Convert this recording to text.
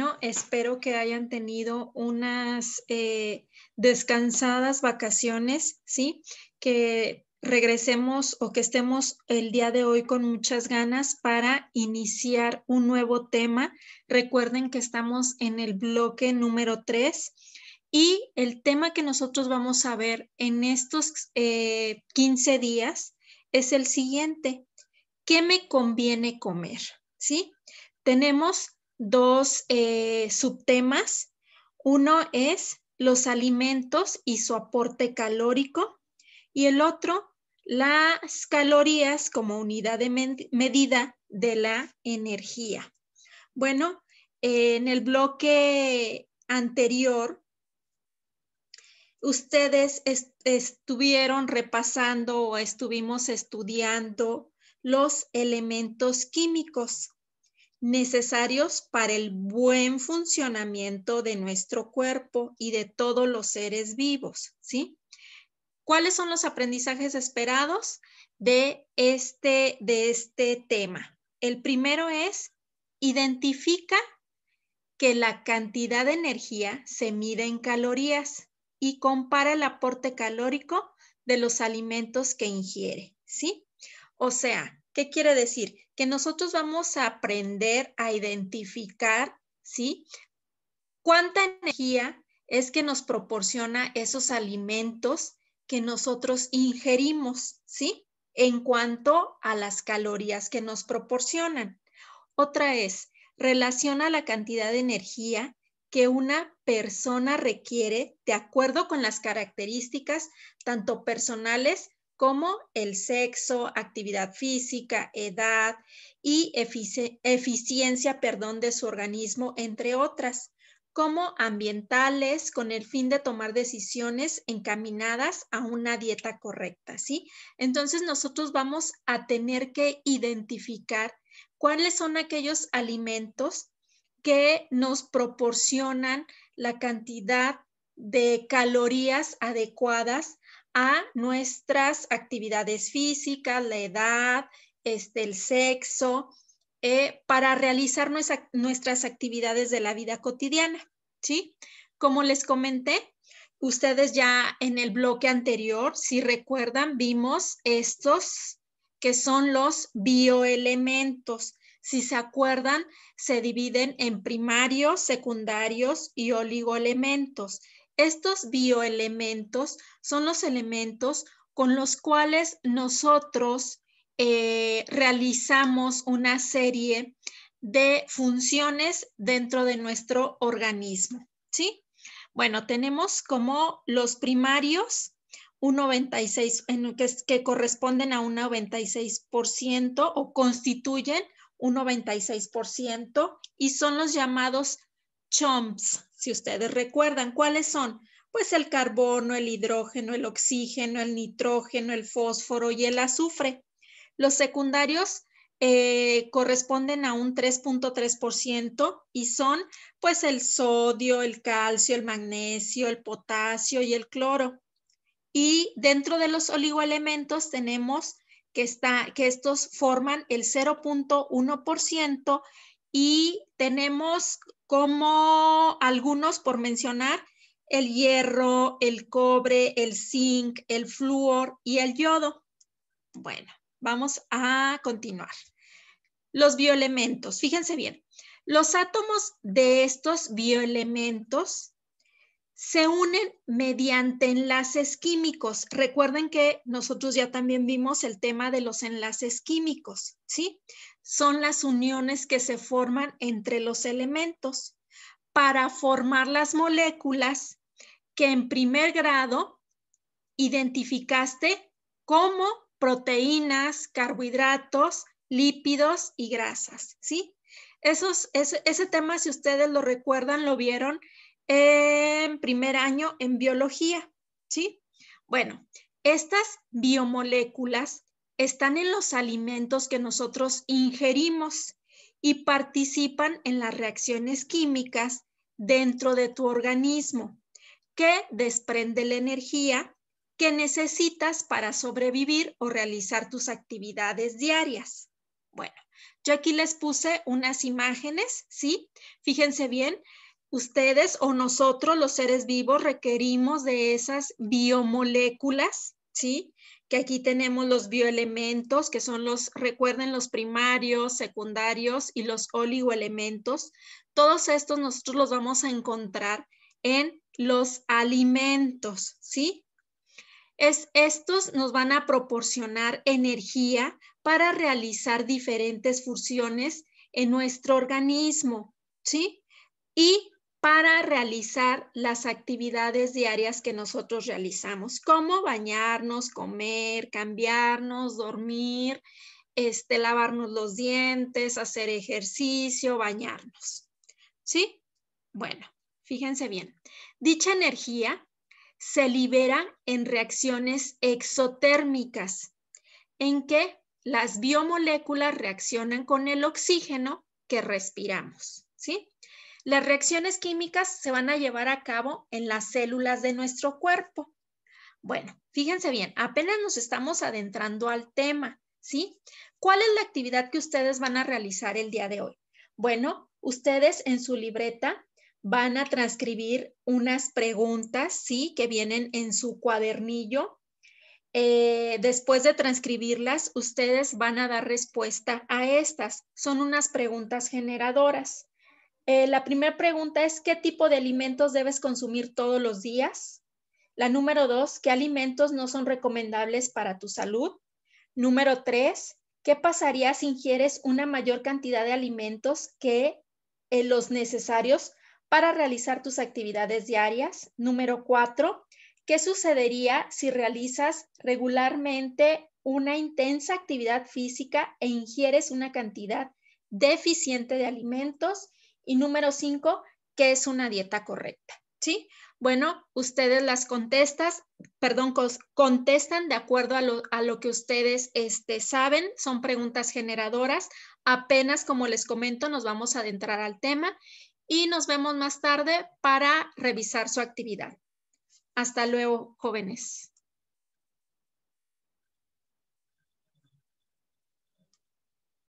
¿no? Espero que hayan tenido unas eh, descansadas vacaciones, ¿sí? Que regresemos o que estemos el día de hoy con muchas ganas para iniciar un nuevo tema. Recuerden que estamos en el bloque número 3 y el tema que nosotros vamos a ver en estos 15 eh, días es el siguiente. ¿Qué me conviene comer? ¿Sí? Tenemos dos eh, subtemas. Uno es los alimentos y su aporte calórico y el otro las calorías como unidad de medida de la energía. Bueno, en el bloque anterior, ustedes estuvieron repasando o estuvimos estudiando los elementos químicos necesarios para el buen funcionamiento de nuestro cuerpo y de todos los seres vivos, ¿sí? ¿Cuáles son los aprendizajes esperados de este, de este tema? El primero es, identifica que la cantidad de energía se mide en calorías y compara el aporte calórico de los alimentos que ingiere, ¿sí? O sea, ¿Qué quiere decir? Que nosotros vamos a aprender a identificar, ¿sí? ¿Cuánta energía es que nos proporciona esos alimentos que nosotros ingerimos, ¿sí? En cuanto a las calorías que nos proporcionan. Otra es, relaciona la cantidad de energía que una persona requiere de acuerdo con las características tanto personales como el sexo, actividad física, edad y eficiencia perdón, de su organismo, entre otras, como ambientales con el fin de tomar decisiones encaminadas a una dieta correcta, ¿sí? Entonces nosotros vamos a tener que identificar cuáles son aquellos alimentos que nos proporcionan la cantidad de calorías adecuadas a nuestras actividades físicas, la edad, este, el sexo, eh, para realizar nuestras actividades de la vida cotidiana, ¿sí? Como les comenté, ustedes ya en el bloque anterior, si recuerdan, vimos estos que son los bioelementos. Si se acuerdan, se dividen en primarios, secundarios y oligoelementos. Estos bioelementos son los elementos con los cuales nosotros eh, realizamos una serie de funciones dentro de nuestro organismo, ¿sí? Bueno, tenemos como los primarios, un que corresponden a un 96% o constituyen un 96% y son los llamados CHOMPS, si ustedes recuerdan, ¿cuáles son? Pues el carbono, el hidrógeno, el oxígeno, el nitrógeno, el fósforo y el azufre. Los secundarios eh, corresponden a un 3.3% y son pues el sodio, el calcio, el magnesio, el potasio y el cloro. Y dentro de los oligoelementos tenemos que, está, que estos forman el 0.1% y tenemos como algunos por mencionar, el hierro, el cobre, el zinc, el flúor y el yodo. Bueno, vamos a continuar. Los bioelementos, fíjense bien, los átomos de estos bioelementos se unen mediante enlaces químicos. Recuerden que nosotros ya también vimos el tema de los enlaces químicos, ¿sí? Son las uniones que se forman entre los elementos para formar las moléculas que en primer grado identificaste como proteínas, carbohidratos, lípidos y grasas, ¿sí? ese tema, si ustedes lo recuerdan, lo vieron en primer año en biología, ¿sí? Bueno, estas biomoléculas están en los alimentos que nosotros ingerimos y participan en las reacciones químicas dentro de tu organismo, que desprende la energía que necesitas para sobrevivir o realizar tus actividades diarias. Bueno, yo aquí les puse unas imágenes, ¿sí? Fíjense bien, ustedes o nosotros, los seres vivos, requerimos de esas biomoléculas, ¿sí? Que aquí tenemos los bioelementos, que son los, recuerden, los primarios, secundarios y los oligoelementos. Todos estos nosotros los vamos a encontrar en los alimentos, ¿sí? Es, estos nos van a proporcionar energía para realizar diferentes funciones en nuestro organismo, ¿sí? Y para realizar las actividades diarias que nosotros realizamos, como bañarnos, comer, cambiarnos, dormir, este, lavarnos los dientes, hacer ejercicio, bañarnos. ¿Sí? Bueno, fíjense bien. Dicha energía se libera en reacciones exotérmicas, en que las biomoléculas reaccionan con el oxígeno que respiramos. ¿Sí? Las reacciones químicas se van a llevar a cabo en las células de nuestro cuerpo. Bueno, fíjense bien, apenas nos estamos adentrando al tema, ¿sí? ¿Cuál es la actividad que ustedes van a realizar el día de hoy? Bueno, ustedes en su libreta van a transcribir unas preguntas, ¿sí? Que vienen en su cuadernillo. Eh, después de transcribirlas, ustedes van a dar respuesta a estas. Son unas preguntas generadoras. Eh, la primera pregunta es, ¿qué tipo de alimentos debes consumir todos los días? La número dos, ¿qué alimentos no son recomendables para tu salud? Número tres, ¿qué pasaría si ingieres una mayor cantidad de alimentos que eh, los necesarios para realizar tus actividades diarias? Número cuatro, ¿qué sucedería si realizas regularmente una intensa actividad física e ingieres una cantidad deficiente de alimentos? Y número cinco, ¿qué es una dieta correcta? ¿Sí? Bueno, ustedes las contestas, perdón, contestan de acuerdo a lo, que ustedes este, saben, son preguntas generadoras. Apenas, como les comento, nos vamos a adentrar al tema y nos vemos más tarde para revisar su actividad. Hasta luego, jóvenes.